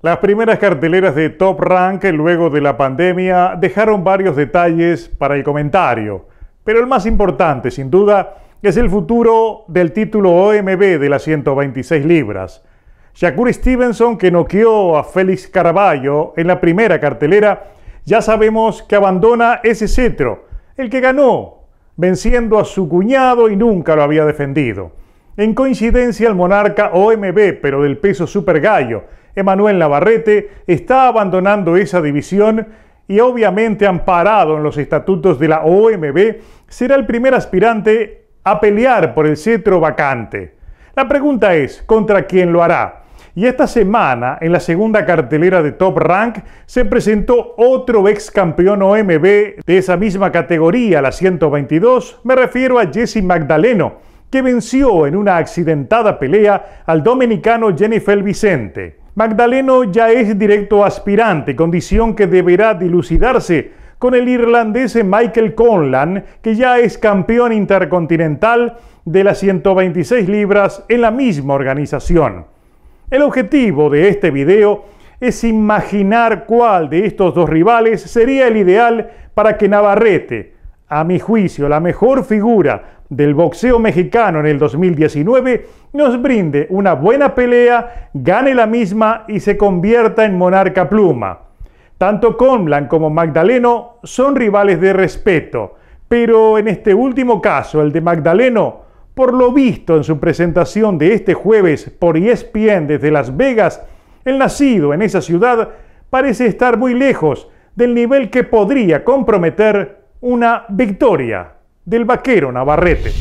Las primeras carteleras de Top Rank luego de la pandemia dejaron varios detalles para el comentario, pero el más importante, sin duda, es el futuro del título OMB de las 126 libras. Shakur Stevenson, que noqueó a Félix Caraballo en la primera cartelera, ya sabemos que abandona ese cetro, el que ganó, venciendo a su cuñado y nunca lo había defendido. En coincidencia, el monarca OMB, pero del peso super gallo, Emanuel Navarrete está abandonando esa división y obviamente amparado en los estatutos de la OMB, será el primer aspirante a pelear por el cetro vacante. La pregunta es, ¿contra quién lo hará? Y esta semana, en la segunda cartelera de Top Rank, se presentó otro ex campeón OMB de esa misma categoría, la 122, me refiero a Jesse Magdaleno, que venció en una accidentada pelea al dominicano Jennifer Vicente. Magdaleno ya es directo aspirante, condición que deberá dilucidarse con el irlandés Michael Conlan, que ya es campeón intercontinental de las 126 libras en la misma organización. El objetivo de este video es imaginar cuál de estos dos rivales sería el ideal para que Navarrete, a mi juicio la mejor figura del boxeo mexicano en el 2019 nos brinde una buena pelea, gane la misma y se convierta en monarca pluma. Tanto Conlan como Magdaleno son rivales de respeto, pero en este último caso, el de Magdaleno, por lo visto en su presentación de este jueves por ESPN desde Las Vegas, el nacido en esa ciudad parece estar muy lejos del nivel que podría comprometer una victoria del vaquero Navarrete.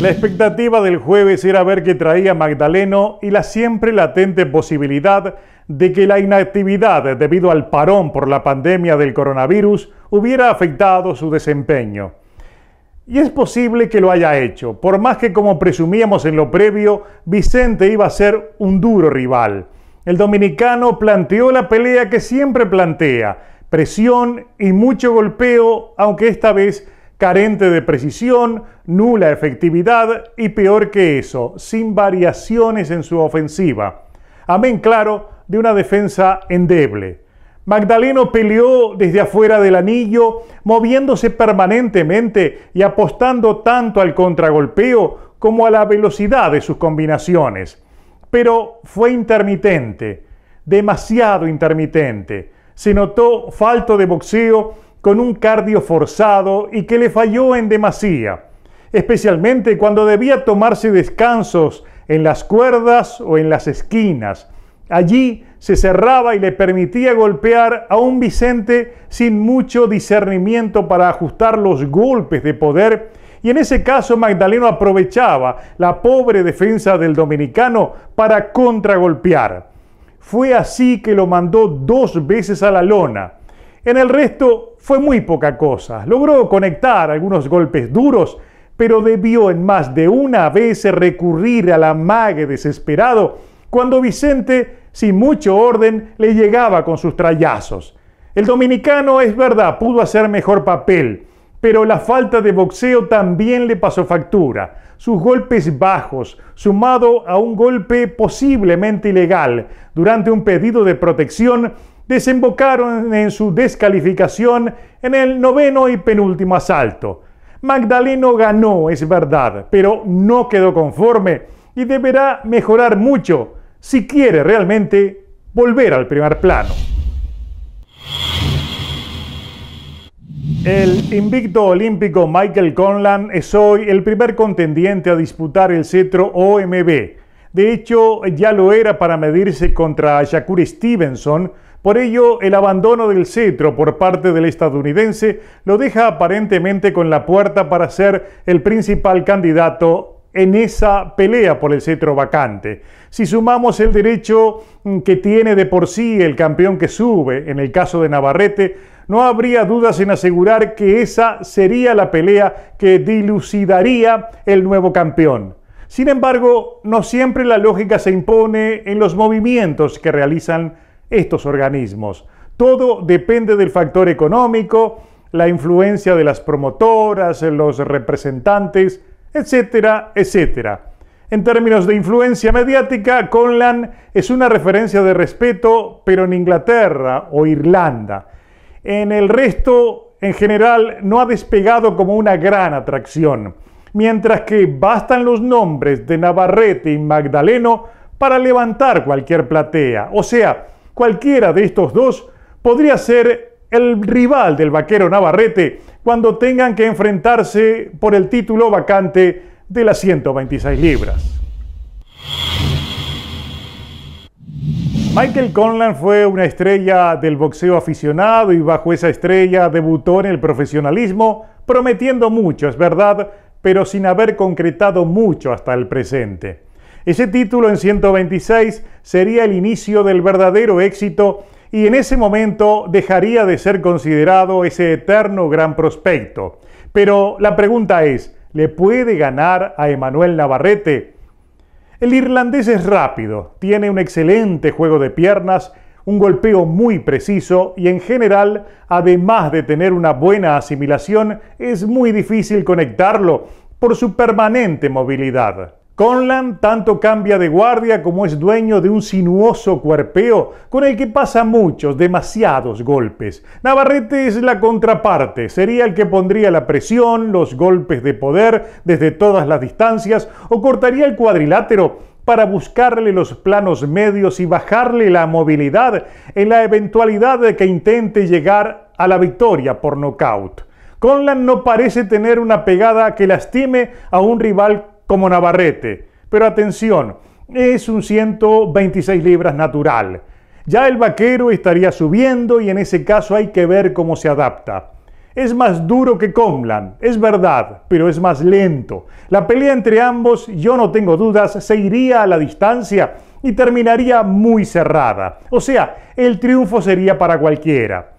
La expectativa del jueves era ver qué traía Magdaleno y la siempre latente posibilidad de que la inactividad debido al parón por la pandemia del coronavirus hubiera afectado su desempeño. Y es posible que lo haya hecho, por más que como presumíamos en lo previo, Vicente iba a ser un duro rival. El dominicano planteó la pelea que siempre plantea, presión y mucho golpeo, aunque esta vez carente de precisión, nula efectividad y peor que eso, sin variaciones en su ofensiva. Amén claro de una defensa endeble. Magdaleno peleó desde afuera del anillo, moviéndose permanentemente y apostando tanto al contragolpeo como a la velocidad de sus combinaciones. Pero fue intermitente, demasiado intermitente se notó falto de boxeo con un cardio forzado y que le falló en demasía, especialmente cuando debía tomarse descansos en las cuerdas o en las esquinas. Allí se cerraba y le permitía golpear a un Vicente sin mucho discernimiento para ajustar los golpes de poder y en ese caso Magdaleno aprovechaba la pobre defensa del dominicano para contragolpear. Fue así que lo mandó dos veces a la lona. En el resto fue muy poca cosa. Logró conectar algunos golpes duros, pero debió en más de una vez recurrir a la mague desesperado cuando Vicente, sin mucho orden, le llegaba con sus trayazos El dominicano, es verdad, pudo hacer mejor papel, pero la falta de boxeo también le pasó factura. Sus golpes bajos, sumado a un golpe posiblemente ilegal durante un pedido de protección, desembocaron en su descalificación en el noveno y penúltimo asalto. Magdaleno ganó, es verdad, pero no quedó conforme y deberá mejorar mucho si quiere realmente volver al primer plano. El invicto olímpico Michael Conlan es hoy el primer contendiente a disputar el cetro OMB. De hecho, ya lo era para medirse contra Shakur Stevenson. Por ello, el abandono del cetro por parte del estadounidense lo deja aparentemente con la puerta para ser el principal candidato en esa pelea por el cetro vacante. Si sumamos el derecho que tiene de por sí el campeón que sube, en el caso de Navarrete, no habría dudas en asegurar que esa sería la pelea que dilucidaría el nuevo campeón. Sin embargo, no siempre la lógica se impone en los movimientos que realizan estos organismos. Todo depende del factor económico, la influencia de las promotoras, los representantes, etcétera, etcétera. En términos de influencia mediática, Conlan es una referencia de respeto, pero en Inglaterra o Irlanda. En el resto, en general, no ha despegado como una gran atracción, mientras que bastan los nombres de Navarrete y Magdaleno para levantar cualquier platea. O sea, cualquiera de estos dos podría ser el rival del vaquero Navarrete cuando tengan que enfrentarse por el título vacante de las 126 libras. Michael Conlan fue una estrella del boxeo aficionado y bajo esa estrella debutó en el profesionalismo, prometiendo mucho, es verdad, pero sin haber concretado mucho hasta el presente. Ese título en 126 sería el inicio del verdadero éxito y en ese momento dejaría de ser considerado ese eterno gran prospecto. Pero la pregunta es, ¿le puede ganar a Emanuel Navarrete? El irlandés es rápido, tiene un excelente juego de piernas, un golpeo muy preciso y en general, además de tener una buena asimilación, es muy difícil conectarlo por su permanente movilidad. Conlan tanto cambia de guardia como es dueño de un sinuoso cuerpeo con el que pasa muchos, demasiados golpes. Navarrete es la contraparte, sería el que pondría la presión, los golpes de poder desde todas las distancias o cortaría el cuadrilátero para buscarle los planos medios y bajarle la movilidad en la eventualidad de que intente llegar a la victoria por nocaut. Conlan no parece tener una pegada que lastime a un rival como Navarrete. Pero atención, es un 126 libras natural. Ya el vaquero estaría subiendo y en ese caso hay que ver cómo se adapta. Es más duro que Comlan, es verdad, pero es más lento. La pelea entre ambos, yo no tengo dudas, se iría a la distancia y terminaría muy cerrada. O sea, el triunfo sería para cualquiera.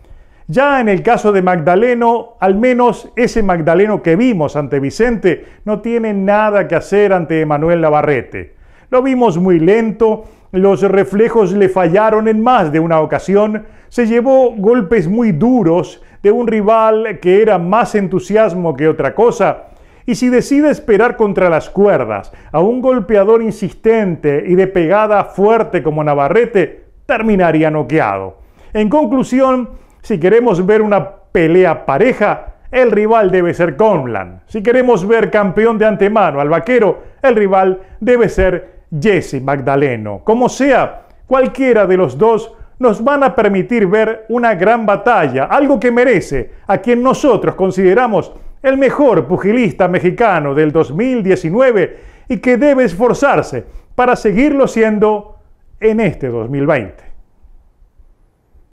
Ya en el caso de Magdaleno, al menos ese Magdaleno que vimos ante Vicente no tiene nada que hacer ante Emanuel Navarrete. Lo vimos muy lento, los reflejos le fallaron en más de una ocasión, se llevó golpes muy duros de un rival que era más entusiasmo que otra cosa, y si decide esperar contra las cuerdas a un golpeador insistente y de pegada fuerte como Navarrete, terminaría noqueado. En conclusión, si queremos ver una pelea pareja, el rival debe ser Conlan. Si queremos ver campeón de antemano al vaquero, el rival debe ser Jesse Magdaleno. Como sea, cualquiera de los dos nos van a permitir ver una gran batalla, algo que merece a quien nosotros consideramos el mejor pugilista mexicano del 2019 y que debe esforzarse para seguirlo siendo en este 2020.